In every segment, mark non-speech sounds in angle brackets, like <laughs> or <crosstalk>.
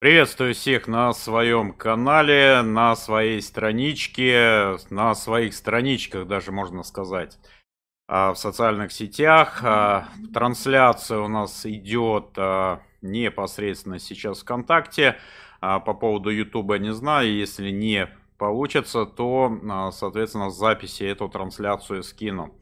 Приветствую всех на своем канале, на своей страничке, на своих страничках даже можно сказать, а, в социальных сетях. А, трансляция у нас идет а, непосредственно сейчас ВКонтакте. По поводу Ютуба не знаю, если не получится, то, соответственно, записи эту трансляцию скину.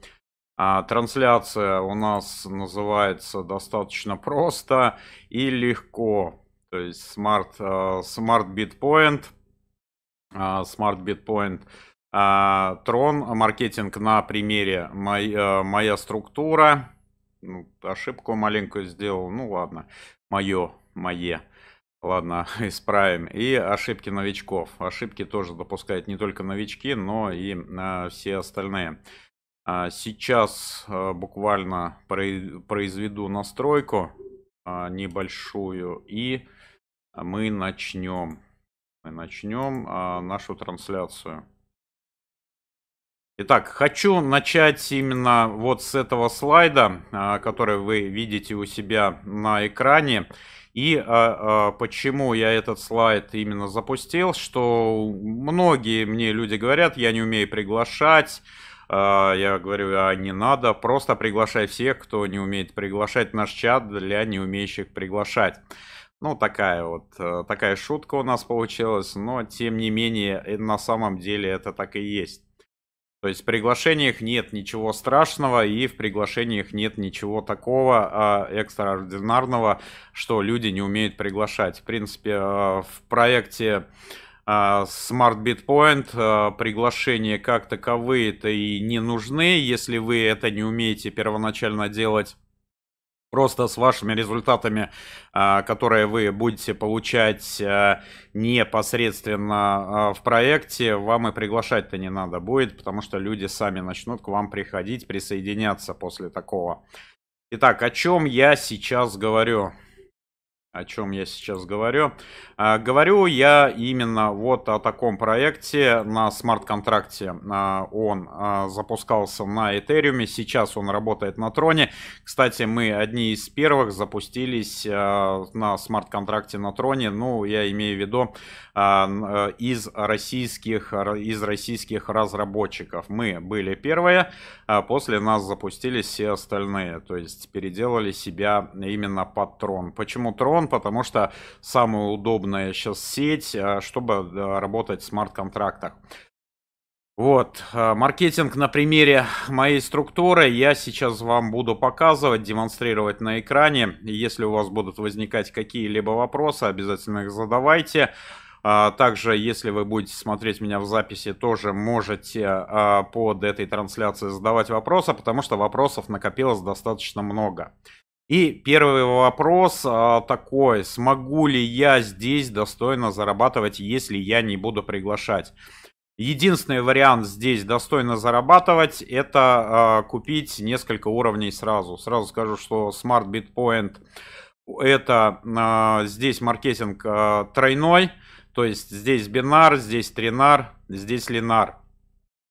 Трансляция у нас называется достаточно просто и легко то есть Smart, э, Smart Bitpoint, э, Smart Bitpoint, э, Tron, маркетинг на примере «Моя, моя структура», ну, ошибку маленькую сделал, ну ладно, мое, мое. Ладно, <laughs> исправим. И ошибки новичков. Ошибки тоже допускают не только новички, но и а, все остальные. А, сейчас а, буквально произведу настройку а, небольшую и а мы начнем. Мы начнем а, нашу трансляцию. Итак, хочу начать именно вот с этого слайда, а, который вы видите у себя на экране. И а, а, почему я этот слайд именно запустил, что многие мне люди говорят, я не умею приглашать, а, я говорю, а не надо, просто приглашай всех, кто не умеет приглашать наш чат для неумеющих приглашать. Ну, такая вот, э, такая шутка у нас получилась, но тем не менее, на самом деле это так и есть. То есть в приглашениях нет ничего страшного, и в приглашениях нет ничего такого э, экстраординарного, что люди не умеют приглашать. В принципе, э, в проекте э, Smart Bitpoint э, приглашения как таковые-то и не нужны, если вы это не умеете первоначально делать. Просто с вашими результатами, а, которые вы будете получать а, непосредственно а, в проекте, вам и приглашать-то не надо будет, потому что люди сами начнут к вам приходить, присоединяться после такого. Итак, о чем я сейчас говорю? о чем я сейчас говорю. А, говорю я именно вот о таком проекте на смарт-контракте. А, он а, запускался на Этериуме. сейчас он работает на Троне. Кстати, мы одни из первых запустились а, на смарт-контракте на Троне. Ну, я имею в виду а, э, из российских, из российских разработчиков. Мы были первые, а после нас запустились все остальные. То есть переделали себя именно под Трон. Почему Трон? потому что самая удобная сейчас сеть, а, чтобы работать в смарт-контрактах. Вот, а, маркетинг на примере моей структуры я сейчас вам буду показывать, демонстрировать на экране. Если у вас будут возникать какие-либо вопросы, обязательно их задавайте. А, также, если вы будете смотреть меня в записи, тоже можете под этой трансляцией задавать вопросы, потому что вопросов накопилось достаточно много. И первый вопрос а, такой, смогу ли я здесь достойно зарабатывать, если я не буду приглашать? Единственный вариант здесь достойно зарабатывать, это а, купить несколько уровней сразу. Сразу скажу, что Smart Bitpoint это а, здесь маркетинг тройной, то есть здесь бинар, здесь тринар, здесь линар.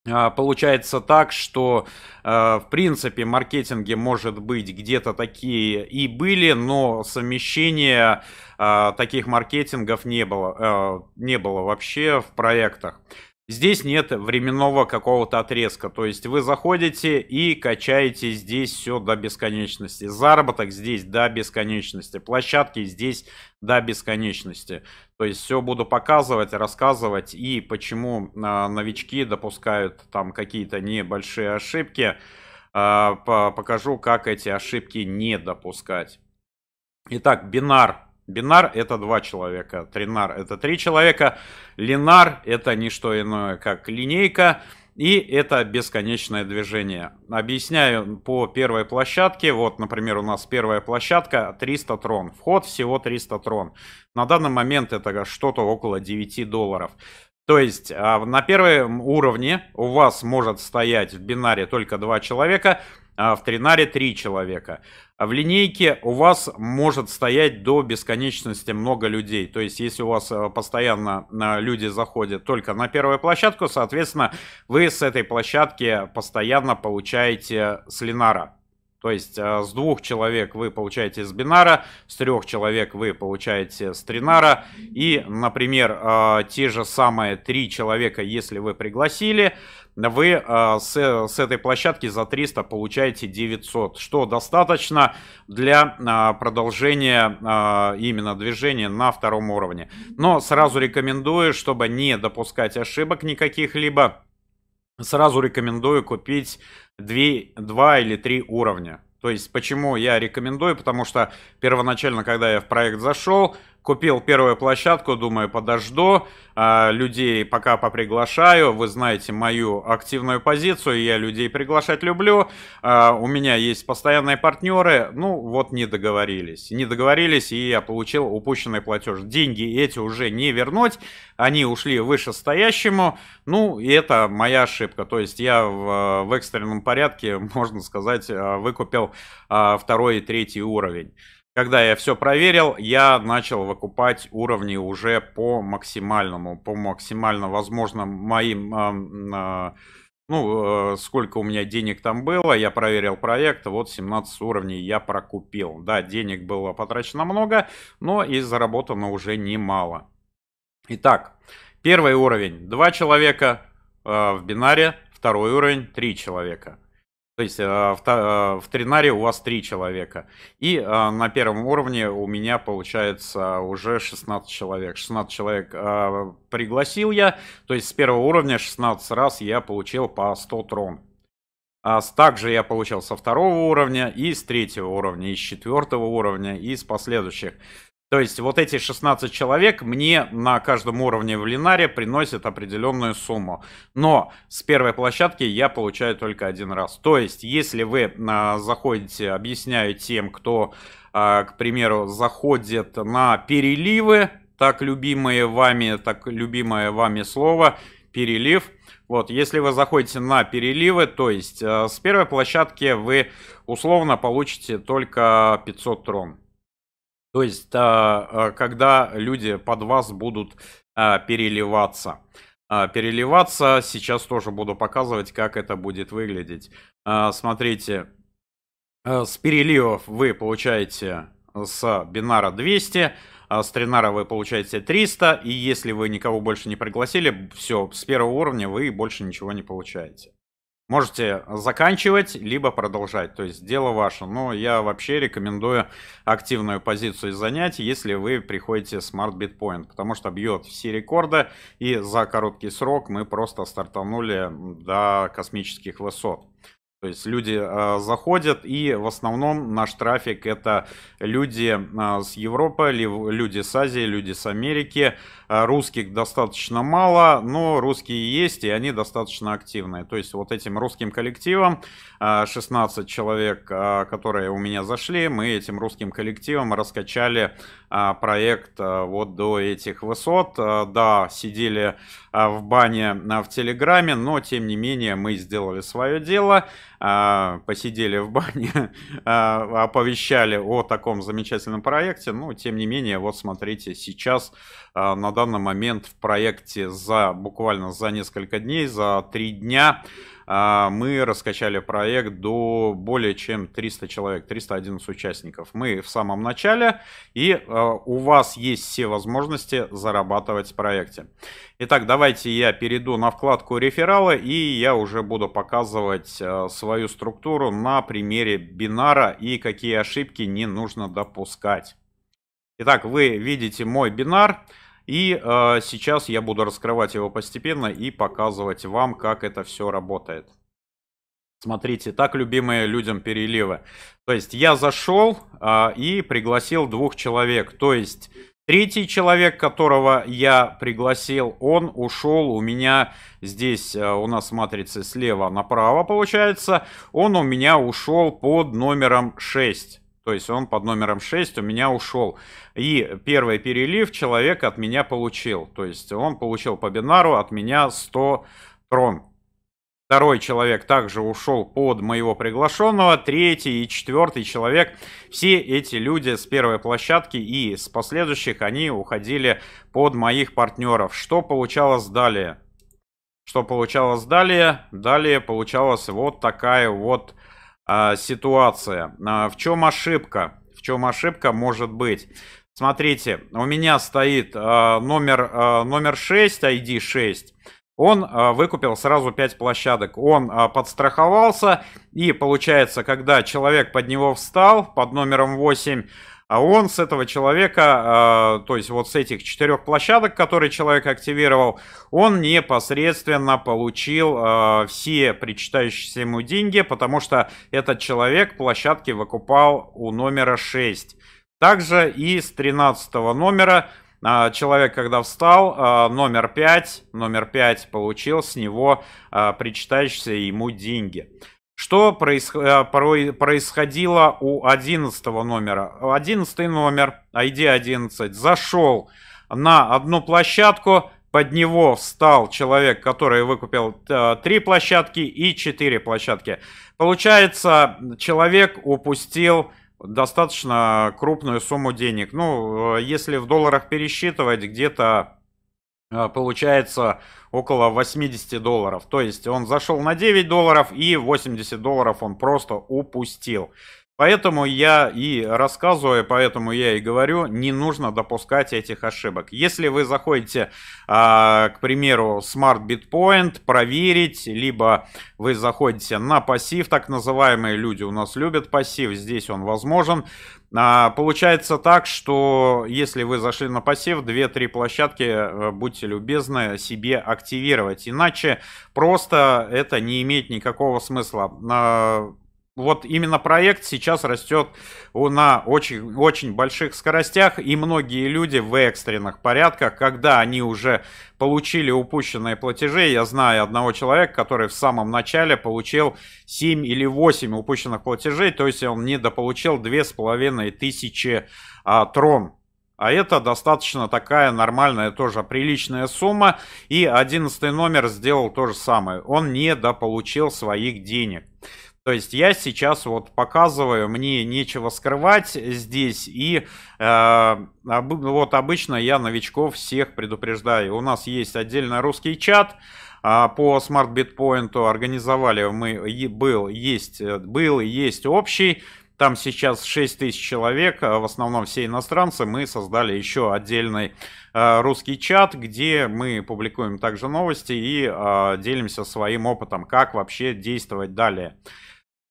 А, получается так, что э, в принципе маркетинге может быть где-то такие и были, но совмещения э, таких маркетингов не было, э, не было вообще в проектах. Здесь нет временного какого-то отрезка, то есть вы заходите и качаете здесь все до бесконечности. Заработок здесь до бесконечности, площадки здесь до бесконечности. То есть все буду показывать, рассказывать и почему а, новички допускают там какие-то небольшие ошибки. А, покажу, как эти ошибки не допускать. Итак, бинар Бинар это два человека, тринар это три человека, линар это не что иное, как линейка, и это бесконечное движение. Объясняю по первой площадке. Вот, например, у нас первая площадка 300 трон. Вход всего 300 трон. На данный момент это что-то около 9 долларов. То есть а, на первом уровне у вас может стоять в бинаре только два человека, а в тринаре три человека. А в линейке у вас может стоять до бесконечности много людей. То есть, если у вас э, постоянно э, люди заходят только на первую площадку, соответственно, вы с этой площадки постоянно получаете с то есть э, с двух человек вы получаете с бинара, с трех человек вы получаете с тринара. И, например, э, те же самые три человека, если вы пригласили, вы э, с, с этой площадки за 300 получаете 900, что достаточно для продолжения именно движения на втором уровне. Но сразу рекомендую, чтобы не допускать ошибок никаких либо, сразу рекомендую купить 2, 2 или 3 уровня. То есть, почему я рекомендую? Потому что первоначально, когда я в проект зашел, купил первую площадку, думаю, подожду, а, людей пока поприглашаю, вы знаете мою активную позицию, я людей приглашать люблю, а, у меня есть постоянные партнеры, ну вот не договорились, не договорились, и я получил упущенный платеж. Деньги эти уже не вернуть, они ушли вышестоящему, ну и это моя ошибка, то есть я в, а, в экстренном порядке, <laughs> можно сказать, выкупил второй и третий уровень. Когда я все проверил, я начал выкупать уровни уже по максимальному, по максимально возможным моим, э, э, ну, э, сколько у меня денег там было, я проверил проект, вот 17 уровней я прокупил. Да, денег было потрачено много, но и заработано уже немало. Итак, первый уровень, два человека а, в бинаре, второй уровень, три человека. То есть а, в Тринаре у вас три человека. И а, на первом уровне у меня получается уже 16 человек. 16 человек а, пригласил я. То есть с первого уровня 16 раз я получил по 100 трон. А Также я получил со второго уровня и с третьего уровня, и с четвертого уровня, и с последующих. То есть вот эти 16 человек мне на каждом уровне в Линаре приносят определенную сумму. Но с первой площадки я получаю только один раз. То есть если вы а, заходите, объясняю тем, кто, а, к примеру, заходит на переливы, так любимые вами, так любимое вами слово, перелив. Вот, если вы заходите на переливы, то есть а, с первой площадки вы условно получите только 500 трон. То есть, а, а, когда люди под вас будут а, переливаться. Переливаться сейчас тоже буду показывать, как это будет выглядеть. Смотрите, э, с переливов вы получаете с бинара 200, с тренара вы получаете 300, и если вы никого больше не пригласили, все, с первого уровня вы больше ничего не получаете. Можете заканчивать, либо продолжать. То есть дело ваше. Но я вообще рекомендую активную позицию занять, если вы приходите Smart Bitpoint, потому что бьет все рекорды, и за короткий срок мы просто стартанули до космических высот. То есть люди э, заходят, и в основном наш трафик это люди э, с Европы, люди с Азии, люди с Америки. Э, русских достаточно мало, но русские есть, и они достаточно активные. То есть вот этим русским коллективом, э, 16 человек, э, которые у меня зашли, мы этим русским коллективом раскачали э, проект э, вот до этих высот. Э, да, сидели э, в бане э, в Телеграме, но тем не менее мы сделали свое дело. А, посидели в бане, <laughs> а, оповещали о таком замечательном проекте. Но, ну, тем не менее, вот смотрите, сейчас а, на данный момент в проекте за буквально за несколько дней, за три дня а, мы раскачали проект до более чем 300 человек, 311 участников. Мы в самом начале, и э, у вас есть все возможности зарабатывать в проекте. Итак, давайте я перейду на вкладку реферала, и я уже буду показывать э, свою структуру на примере бинара и какие ошибки не нужно допускать. Итак, вы видите мой Бинар. И э, сейчас я буду раскрывать его постепенно и показывать вам, как это все работает. Смотрите, так любимые людям переливы. То есть я зашел э, а, и пригласил двух человек. То есть третий человек, которого я пригласил, он ушел у меня здесь, э, у нас матрицы слева направо получается, он у меня ушел под номером 6. То есть он под номером 6 у меня ушел. И первый перелив человек от меня получил. То есть он получил по бинару от меня 100 трон. Второй человек также ушел под моего приглашенного. Третий и четвертый человек. Все эти люди с первой площадки и с последующих, они уходили под моих партнеров. Что получалось далее? Что получалось далее? Далее получалась вот такая вот а, ситуация. А, в чем ошибка? В чем ошибка может быть? Смотрите, у меня стоит а, номер, номер 6, ID 6. Он выкупил сразу 5 площадок. Он подстраховался. И получается, когда человек под него встал, под номером 8, а он с этого человека, а, то есть вот с этих четырех площадок, которые человек активировал, он непосредственно получил а, все причитающиеся ему деньги, потому что этот человек площадки выкупал у номера 6. Также и с 13 номера а, человек, когда встал, номер 5, номер 5 получил с него причитающиеся ему деньги. Что э, происходило у 11 номера? 11 номер, ID 11, зашел на одну площадку, под него встал человек, который выкупил э, три площадки и четыре площадки. Получается, человек упустил достаточно крупную сумму денег. Ну, э, если в долларах пересчитывать, где-то Э, получается около 80 долларов. То есть он зашел на 9 долларов и 80 долларов он просто упустил. Поэтому я и рассказываю, поэтому я и говорю, не нужно допускать этих ошибок. Если вы заходите, а, к примеру, Smart Bitpoint проверить, либо вы заходите на пассив, так называемые люди у нас любят пассив, здесь он возможен. А, получается так, что если вы зашли на пассив, 2-3 площадки, э, будьте любезны, себе активировать. Иначе просто это не имеет никакого смысла а, вот именно проект сейчас растет на очень, очень больших скоростях, и многие люди в экстренных порядках, когда они уже получили упущенные платежи, я знаю одного человека, который в самом начале получил 7 или 8 упущенных платежей, то есть он недополучил 2500 а, трон. А это достаточно такая нормальная, тоже приличная сумма. И 11 номер сделал то же самое. Он недополучил своих денег. То есть я сейчас вот показываю, мне нечего скрывать здесь. И э, об, вот обычно я новичков всех предупреждаю. У нас есть отдельно русский чат э, по Smart Bitpoint. Организовали мы, е, был, есть, э, был и есть общий. Там сейчас 6 тысяч человек, а в основном все иностранцы. Мы создали еще отдельный э, русский чат, где мы публикуем также новости и э, делимся своим опытом, как вообще действовать далее.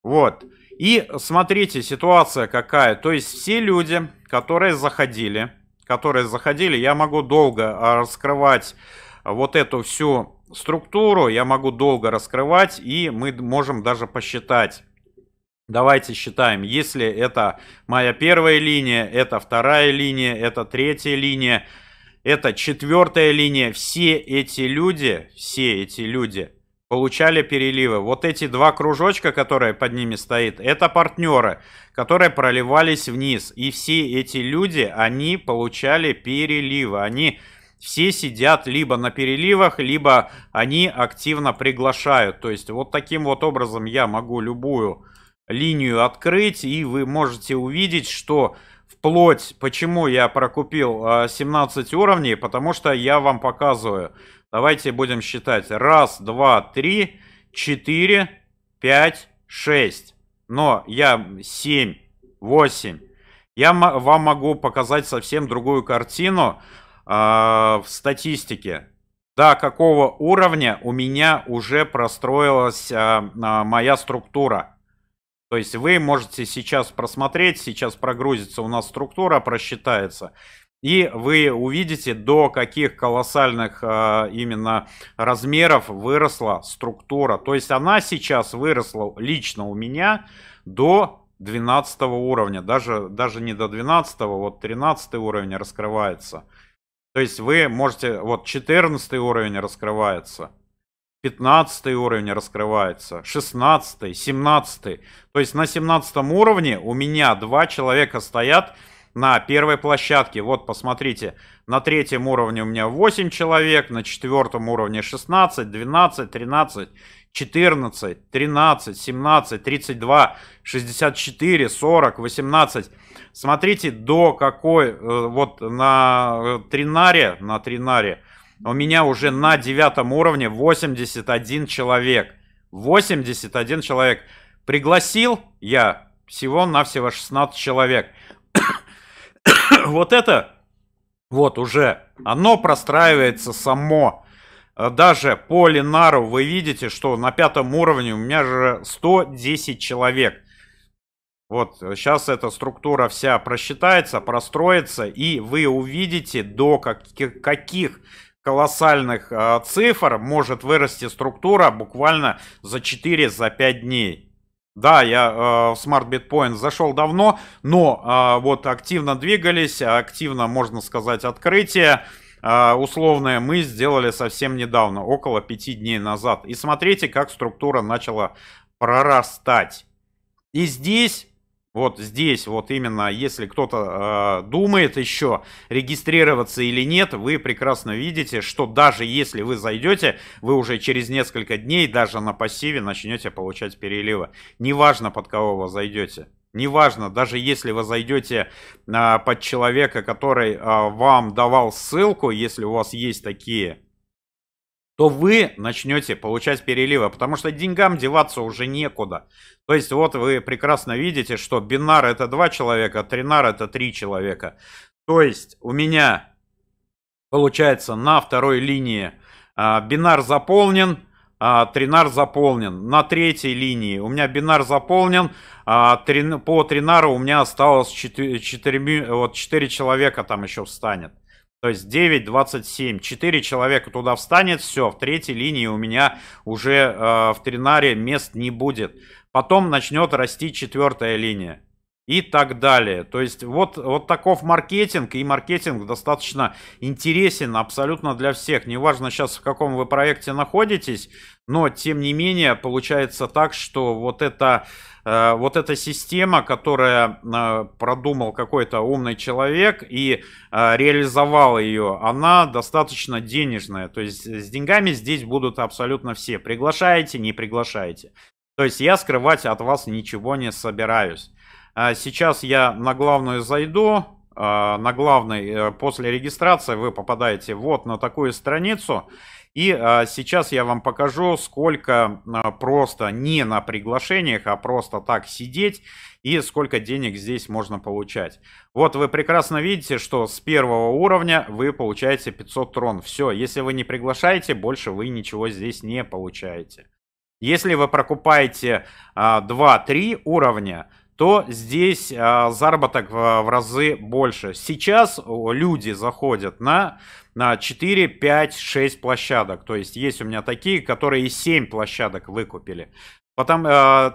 Вот. И смотрите, ситуация какая. То есть все люди, которые заходили, которые заходили, я могу долго а, раскрывать вот эту всю структуру, я могу долго раскрывать, и мы можем даже посчитать. Давайте считаем, если это моя первая линия, это вторая линия, это третья линия, это четвертая линия, все эти люди, все эти люди получали переливы. Вот эти два кружочка, которые под ними стоит, это партнеры, которые проливались вниз. И все эти люди, они получали переливы. Они все сидят либо на переливах, либо они активно приглашают. То есть вот таким вот образом я могу любую линию открыть, и вы можете увидеть, что вплоть, почему я прокупил 17 а, уровней, потому что я вам показываю. Давайте будем считать. Раз, два, три, четыре, пять, шесть. Но я семь, восемь. Я вам могу показать совсем другую картину э, в статистике. До какого уровня у меня уже простроилась э, моя структура. То есть вы можете сейчас просмотреть, сейчас прогрузится у нас структура, просчитается. И вы увидите, до каких колоссальных э, именно размеров выросла структура. То есть она сейчас выросла лично у меня до 12 уровня. Даже, даже не до 12, вот 13 уровень раскрывается. То есть вы можете, вот 14 уровень раскрывается. 15 уровень раскрывается, 16, 17. То есть на 17 уровне у меня два человека стоят на первой площадке. Вот, посмотрите, на третьем уровне у меня 8 человек, на четвертом уровне 16, 12, 13, 14, 13, 17, 32, 64, 40, 18. Смотрите, до какой, э, вот на э, тринаре, на тринаре, а у меня уже на девятом уровне 81 человек. 81 человек. Пригласил я всего-навсего 16 человек. <coughs> вот это, вот уже, оно простраивается само. А даже по Линару вы видите, что на пятом уровне у меня же 110 человек. Вот, сейчас эта структура вся просчитается, простроится, и вы увидите, до каких, каких колоссальных э, цифр может вырасти структура буквально за 4-5 за дней. Да, я э, в Smart Bitcoin зашел давно, но э, вот активно двигались, активно, можно сказать, открытие э, условное мы сделали совсем недавно, около 5 дней назад. И смотрите, как структура начала прорастать. И здесь вот здесь, вот именно, если кто-то э, думает еще регистрироваться или нет, вы прекрасно видите, что даже если вы зайдете, вы уже через несколько дней даже на пассиве начнете получать переливы. Неважно, под кого вы зайдете. Неважно, даже если вы зайдете э, а, под человека, который э, вам давал ссылку, если у вас есть такие, то вы начнете получать переливы, потому что деньгам деваться уже некуда. То есть вот вы прекрасно видите, что бинар это два человека, тринар это три человека. То есть у меня получается на второй линии а, бинар заполнен, а, тринар заполнен. На третьей линии у меня бинар заполнен, а, трин, по тринару у меня осталось 4, 4, вот 4 человека там еще встанет. То есть 9, 27, 4 человека туда встанет, все, в третьей линии у меня уже э, в тренаре мест не будет. Потом начнет расти четвертая линия и так далее. То есть вот, вот таков маркетинг, и маркетинг достаточно интересен абсолютно для всех. Неважно сейчас, в каком вы проекте находитесь, но тем не менее получается так, что вот это Э, вот эта система, которая э, продумал какой-то умный человек и э, реализовал ее, она достаточно денежная. То есть с деньгами здесь будут абсолютно все. Приглашаете, не приглашаете. То есть я скрывать от вас ничего не собираюсь. Сейчас я на главную зайду, на главной после регистрации вы попадаете вот на такую страницу и а, сейчас я вам покажу, сколько а, просто не на приглашениях, а просто так сидеть и сколько денег здесь можно получать. Вот вы прекрасно видите, что с первого уровня вы получаете 500 трон. Все, если вы не приглашаете, больше вы ничего здесь не получаете. Если вы прокупаете а, 2-3 уровня, то здесь а, заработок в, в разы больше. Сейчас люди заходят на, на 4, 5, 6 площадок. То есть есть у меня такие, которые и 7 площадок выкупили. Потом, э,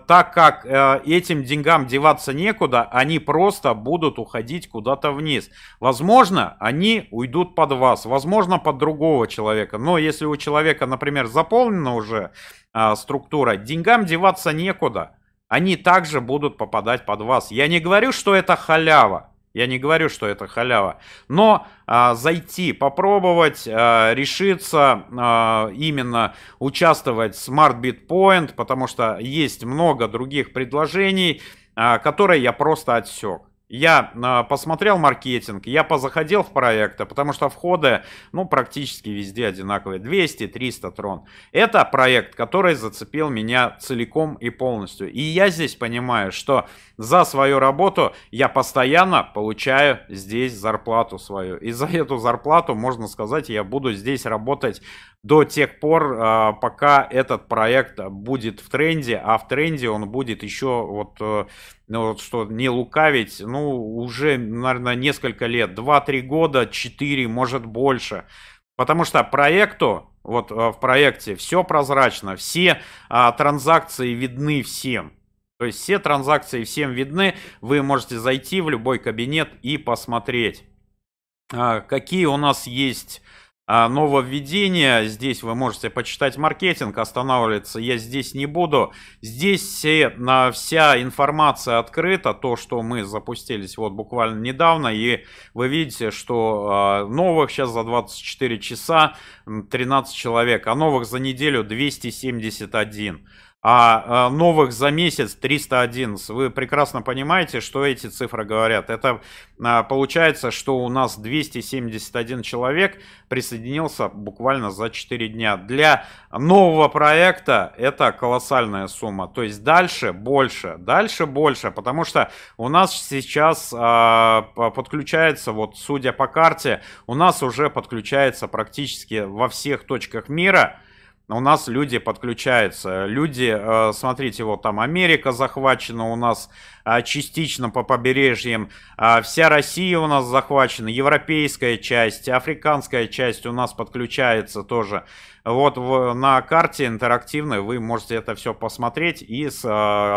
так как э, этим деньгам деваться некуда, они просто будут уходить куда-то вниз. Возможно, они уйдут под вас, возможно, под другого человека. Но если у человека, например, заполнена уже э, структура, деньгам деваться некуда они также будут попадать под вас. Я не говорю, что это халява. Я не говорю, что это халява. Но а, зайти, попробовать, а, решиться а, именно участвовать в Smart Bitpoint, потому что есть много других предложений, а, которые я просто отсек. Я а, посмотрел маркетинг, я позаходил в проекты, потому что входы, ну, практически везде одинаковые, 200-300 трон. Это проект, который зацепил меня целиком и полностью. И я здесь понимаю, что за свою работу я постоянно получаю здесь зарплату свою. И за эту зарплату, можно сказать, я буду здесь работать до тех пор, а, пока этот проект будет в тренде, а в тренде он будет еще, вот, э, ну, вот что не лукавить, ну, уже, наверное, несколько лет, 2-3 года, 4, может, больше. Потому что проекту, вот э, в проекте все прозрачно, все а, транзакции видны всем. То есть все транзакции всем видны, вы можете зайти в любой кабинет и посмотреть, а, какие у нас есть а, нововведения. Здесь вы можете почитать маркетинг, останавливаться я здесь не буду. Здесь все, вся информация открыта, то, что мы запустились вот буквально недавно, и вы видите, что а, новых сейчас за 24 часа 13 человек, а новых за неделю 271 а э, новых за месяц 311. Вы прекрасно понимаете, что эти цифры говорят. Это а, получается, что у нас 271 человек присоединился буквально за 4 дня. Для нового проекта это колоссальная сумма. То есть дальше больше, дальше больше, потому что у нас сейчас а, подключается, вот судя по карте, у нас уже подключается практически во всех точках мира у нас люди подключаются. Люди, э, смотрите, вот там Америка захвачена у нас э, частично по побережьям, э, вся Россия у нас захвачена, европейская часть, африканская часть у нас подключается тоже. Вот в, на карте интерактивной вы можете это все посмотреть и с,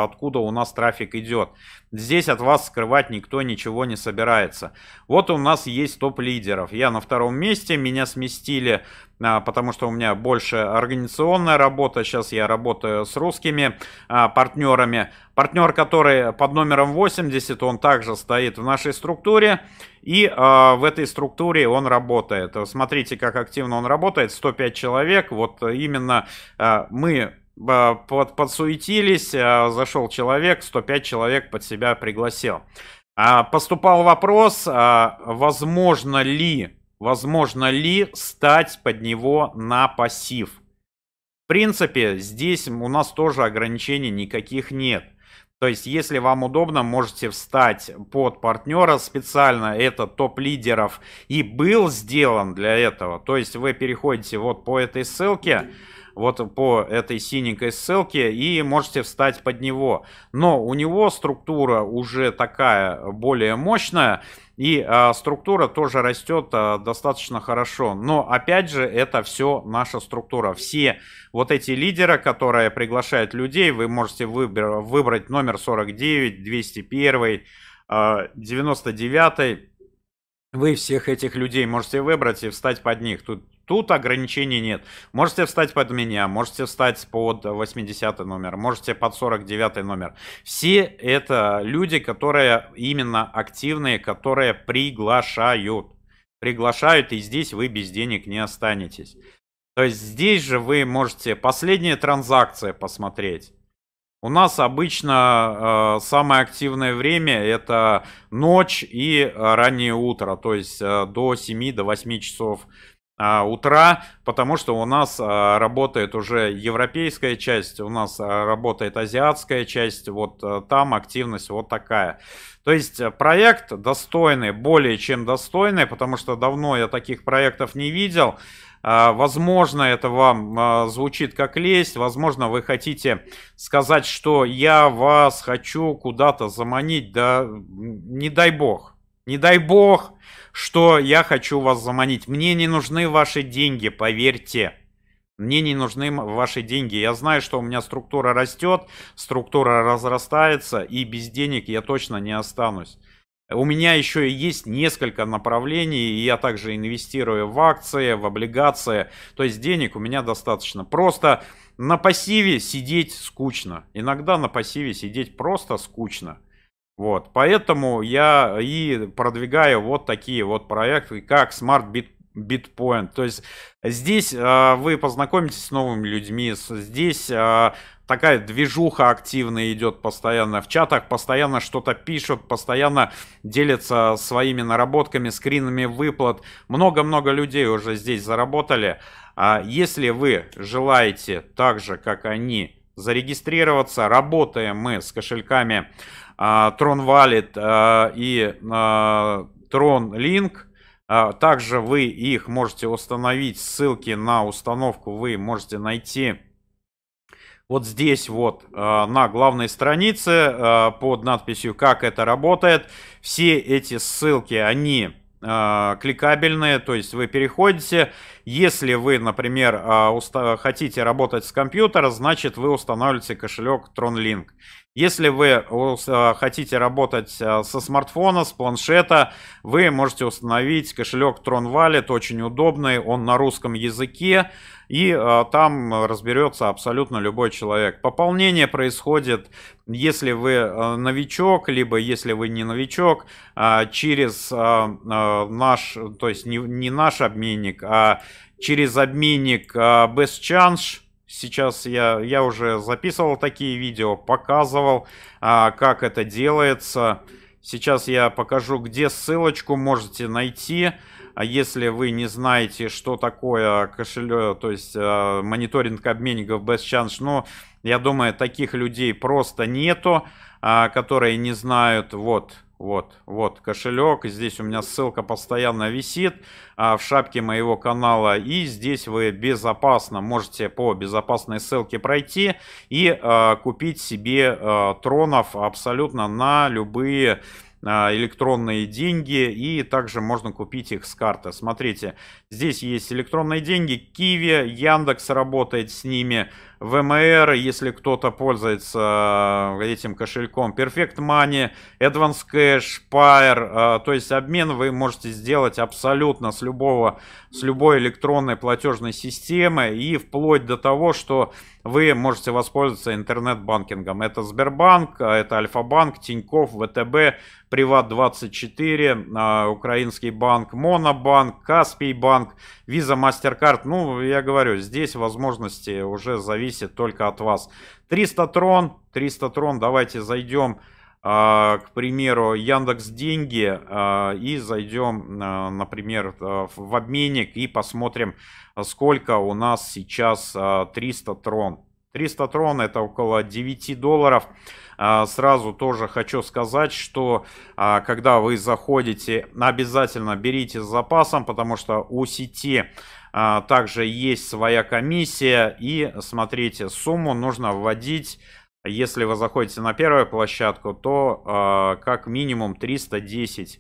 откуда у нас трафик идет. Здесь от вас скрывать никто ничего не собирается. Вот у нас есть топ-лидеров. Я на втором месте, меня сместили, а, потому что у меня больше организационная работа. Сейчас я работаю с русскими а, партнерами. Партнер, который под номером 80, он также стоит в нашей структуре. И а, в этой структуре он работает. Смотрите, как активно он работает. 105 человек. Вот именно мы Э, под, подсуетились, э, зашел человек, 105 человек под себя пригласил. А, поступал вопрос, э, возможно ли, возможно ли стать под него на пассив. В принципе, здесь у нас тоже ограничений никаких нет. То есть, если вам удобно, можете встать под партнера специально. Это топ-лидеров и был сделан для этого. То есть, вы переходите вот по этой ссылке вот по этой синенькой ссылке и можете встать под него. Но у него структура уже такая более мощная, и э, структура тоже растет э, достаточно хорошо. Но опять же, это все наша структура. Все вот эти лидеры, которые приглашают людей, вы можете выбер, выбрать номер 49, 201, э, 99. Вы всех этих людей можете выбрать и встать под них. Тут Тут ограничений нет. Можете встать под меня, можете встать под 80 номер, можете под 49 номер. Все это люди, которые именно активные, которые приглашают. Приглашают, и здесь вы без денег не останетесь. То есть здесь же вы можете последние транзакции посмотреть. У нас обычно э, самое активное время это ночь и э, раннее утро, то есть э, до 7-8 до часов а, утра, потому что у нас а, работает уже европейская часть, у нас а, работает азиатская часть, вот э, там активность вот такая. То есть э, проект достойный, более чем достойный, потому что давно я таких проектов не видел. Возможно, это вам звучит как лесть, возможно, вы хотите сказать, что я вас хочу куда-то заманить, да не дай бог, не дай бог, что я хочу вас заманить. Мне не нужны ваши деньги, поверьте. Мне не нужны ваши деньги. Я знаю, что у меня структура растет, структура разрастается, и без денег я точно не останусь. У меня еще есть несколько направлений, и я также инвестирую в акции, в облигации. То есть денег у меня достаточно. Просто на пассиве сидеть скучно. Иногда на пассиве сидеть просто скучно. Вот, поэтому я и продвигаю вот такие вот проекты, как Smart Bit Bitpoint. То есть здесь э, вы познакомитесь с новыми людьми, здесь э, такая движуха активная идет постоянно в чатах, постоянно что-то пишут, постоянно делятся своими наработками, скринами выплат. Много-много людей уже здесь заработали. А если вы желаете так же, как они, зарегистрироваться. Работаем мы с кошельками Tron а, Wallet а, и Tron а, Link. Также вы их можете установить. Ссылки на установку вы можете найти вот здесь вот на главной странице под надписью «Как это работает». Все эти ссылки, они а, кликабельные, то есть вы переходите. Если вы, например, а, хотите работать с компьютера, значит вы устанавливаете кошелек TronLink. Если вы а, хотите работать со смартфона, с планшета, вы можете установить кошелек Tron Wallet, очень удобный, он на русском языке и а, там разберется абсолютно любой человек. Пополнение происходит, если вы а, новичок, либо если вы не новичок, а, через а, а, наш, то есть не, не наш обменник, а через обменник а, Best Chance, Сейчас я, я уже записывал такие видео, показывал, а, как это делается. Сейчас я покажу, где ссылочку можете найти. А если вы не знаете, что такое кошелек, то есть э, мониторинг обменников без шанс, но ну, я думаю, таких людей просто нету, а, которые не знают. Вот, вот, вот кошелек. Здесь у меня ссылка постоянно висит а, в шапке моего канала. И здесь вы безопасно можете по безопасной ссылке пройти и а, купить себе а, тронов абсолютно на любые а, электронные деньги и также можно купить их с карты. Смотрите, Здесь есть электронные деньги, Киви, Яндекс работает с ними, ВМР, если кто-то пользуется э, этим кошельком, Perfect Money, Advance Cash, Pair, э, то есть обмен вы можете сделать абсолютно с любого, с любой электронной платежной системы и вплоть до того, что вы можете воспользоваться интернет-банкингом. Это Сбербанк, э, это Альфа-банк, Тиньков, ВТБ, Приват24, Украинский банк, Монобанк, Каспий банк, Сбербанк, Visa, MasterCard. Ну, я говорю, здесь возможности уже зависят только от вас. 300 трон, 300 трон, давайте зайдем а, к примеру, Яндекс Деньги а, и зайдем, а, например, в обменник и посмотрим, сколько у нас сейчас 300 трон. 300 трон это около 9 долларов. А, сразу тоже хочу сказать, что а, когда вы заходите, обязательно берите с запасом, потому что у сети а, также есть своя комиссия. И смотрите, сумму нужно вводить если вы заходите на первую площадку, то как минимум 310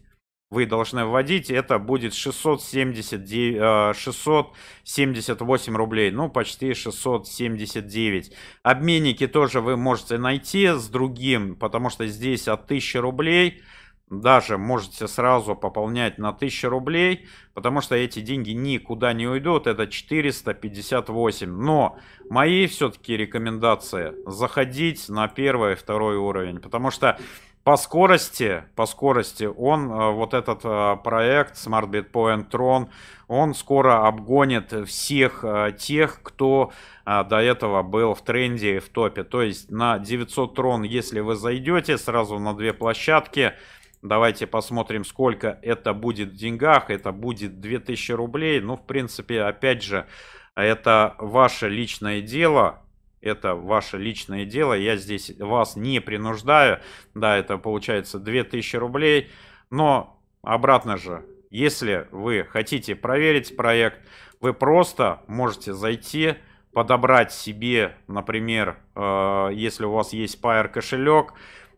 вы должны вводить, это будет 679, 678 э, рублей, ну почти 679. Обменники тоже вы можете найти с другим, потому что здесь от 1000 рублей даже можете сразу пополнять на 1000 рублей, потому что эти деньги никуда не уйдут, это 458. Но мои все-таки рекомендации заходить на первый и второй уровень, потому что по скорости, по скорости он, э, вот этот э, проект Smart Bitcoin Tron, он скоро обгонит всех э, тех, кто до этого был в тренде и в топе. То есть на 900 трон, если вы зайдете сразу на две площадки, Давайте посмотрим, сколько это будет в деньгах. Это будет 2000 рублей. Ну, в принципе, опять же, это ваше личное дело это ваше личное дело, я здесь вас не принуждаю, да, это получается 2000 рублей, но обратно же, если вы хотите проверить проект, вы просто можете зайти, подобрать себе, например, э, если у вас есть Pair кошелек,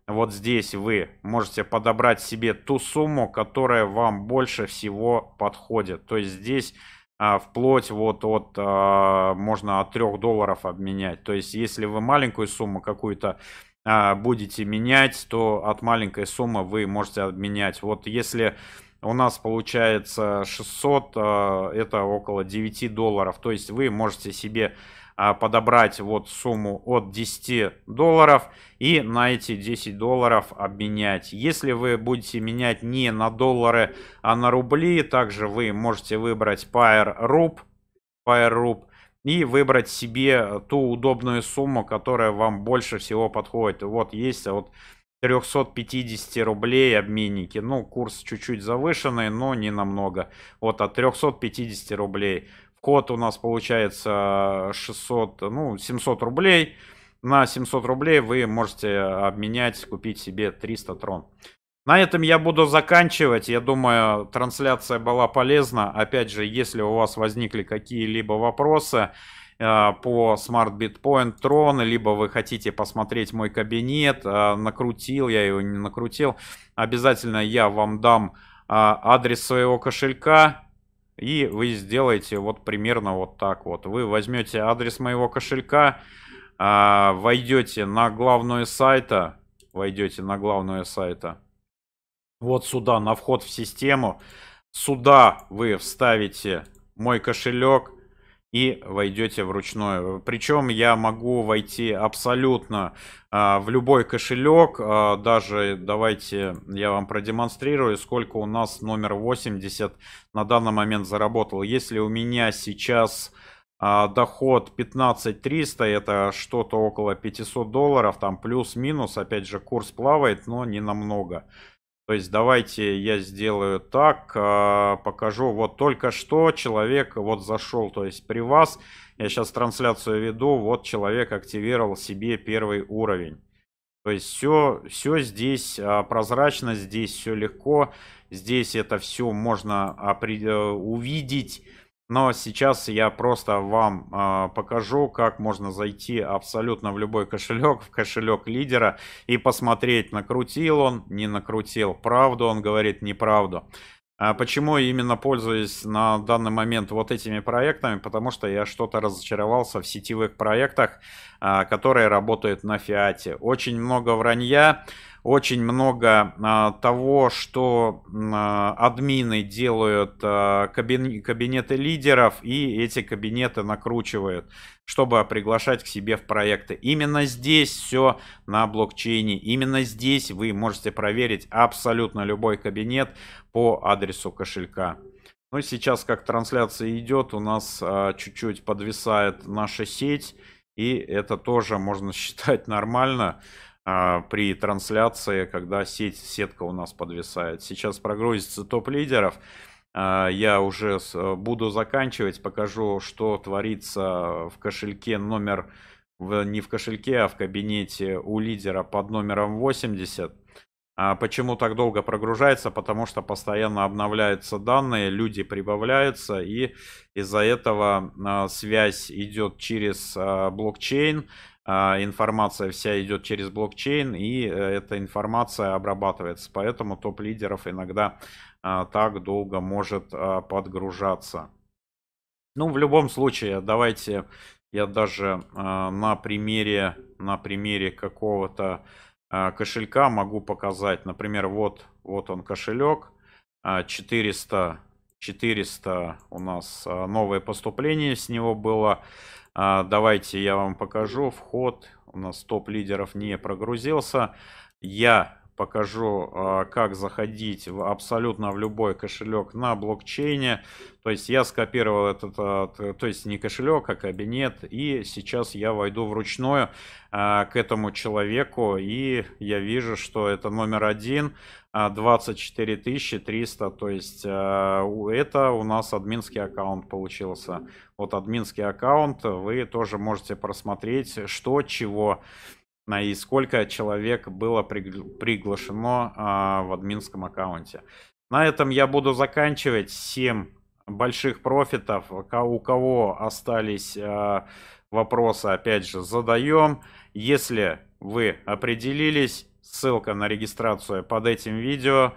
вот здесь вы можете подобрать себе ту сумму, которая вам больше всего подходит. То есть здесь а, вплоть вот от, а, можно от 3 долларов обменять. То есть, если вы маленькую сумму какую-то а, будете менять, то от маленькой суммы вы можете обменять. Вот если у нас получается 600, это около 9 долларов. То есть вы можете себе а, подобрать вот сумму от 10 долларов и на эти 10 долларов обменять. Если вы будете менять не на доллары, а на рубли, также вы можете выбрать Pair Rub, Pair Rub и выбрать себе ту удобную сумму, которая вам больше всего подходит. Вот есть вот 350 рублей обменники. Ну, курс чуть-чуть завышенный, но не намного. Вот от 350 рублей. Код у нас получается 600, ну, 700 рублей. На 700 рублей вы можете обменять, купить себе 300 трон. На этом я буду заканчивать. Я думаю, трансляция была полезна. Опять же, если у вас возникли какие-либо вопросы э, по Smart Bitcoin Tron, либо вы хотите посмотреть мой кабинет, э, накрутил я его, не накрутил, обязательно я вам дам э, адрес своего кошелька, и вы сделаете вот примерно вот так вот. Вы возьмете адрес моего кошелька, а, войдете на главную сайта, войдете на главную сайта, вот сюда, на вход в систему, сюда вы вставите мой кошелек, и войдете вручную. Причем я могу войти абсолютно э, в любой кошелек. Э, даже давайте я вам продемонстрирую, сколько у нас номер 80 на данный момент заработал. Если у меня сейчас э, доход 15 300, это что-то около 500 долларов, там плюс-минус, опять же курс плавает, но не намного. много. То есть давайте я сделаю так, а, покажу. Вот только что человек вот зашел, то есть при вас, я сейчас трансляцию веду, вот человек активировал себе первый уровень. То есть все, все здесь а, прозрачно, здесь все легко, здесь это все можно э, увидеть, но сейчас я просто вам э, покажу, как можно зайти абсолютно в любой кошелек, в кошелек лидера и посмотреть, накрутил он, не накрутил, правду он говорит, неправду. А почему именно пользуюсь на данный момент вот этими проектами? Потому что я что-то разочаровался в сетевых проектах, а, которые работают на фиате. Очень много вранья очень много а, того, что а, админы делают а, кабинеты лидеров и эти кабинеты накручивают, чтобы приглашать к себе в проекты. Именно здесь все на блокчейне. Именно здесь вы можете проверить абсолютно любой кабинет по адресу кошелька. Ну и сейчас, как трансляция идет, у нас чуть-чуть подвисает наша сеть. И это тоже можно <laughs> считать нормально. А, при трансляции, когда сеть, сетка у нас подвисает. Сейчас прогрузится топ лидеров. А, я уже э, буду заканчивать, покажу, что творится в кошельке номер, не в кошельке, а в кабинете у лидера под номером 80. А, почему так долго прогружается? Потому что постоянно обновляются данные, люди прибавляются, и из-за этого связь идет через блокчейн, а, информация вся идет через блокчейн, и э, эта информация обрабатывается. Поэтому топ-лидеров иногда а, так долго может а, подгружаться. Ну, в любом случае, давайте я даже на примере, на примере какого-то кошелька могу показать. Например, вот, вот он кошелек, 400, 400 у нас новое поступление с него было. А, давайте я вам покажу вход. У нас топ лидеров не прогрузился. Я покажу, а, как заходить в абсолютно в любой кошелек на блокчейне. То есть я скопировал этот, а, то есть не кошелек, а кабинет, и сейчас я войду вручную а, к этому человеку, и я вижу, что это номер один, 24 300, то есть это у нас админский аккаунт получился. Вот админский аккаунт, вы тоже можете просмотреть, что, чего и сколько человек было приглашено а, в админском аккаунте. На этом я буду заканчивать. 7 больших профитов. У кого остались а, вопросы, опять же, задаем. Если вы определились, ссылка на регистрацию под этим видео.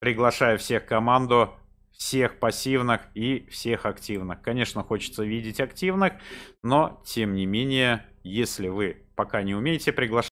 Приглашаю всех команду всех пассивных и всех активных. Конечно, хочется видеть активных, но тем не менее, если вы пока не умеете приглашать,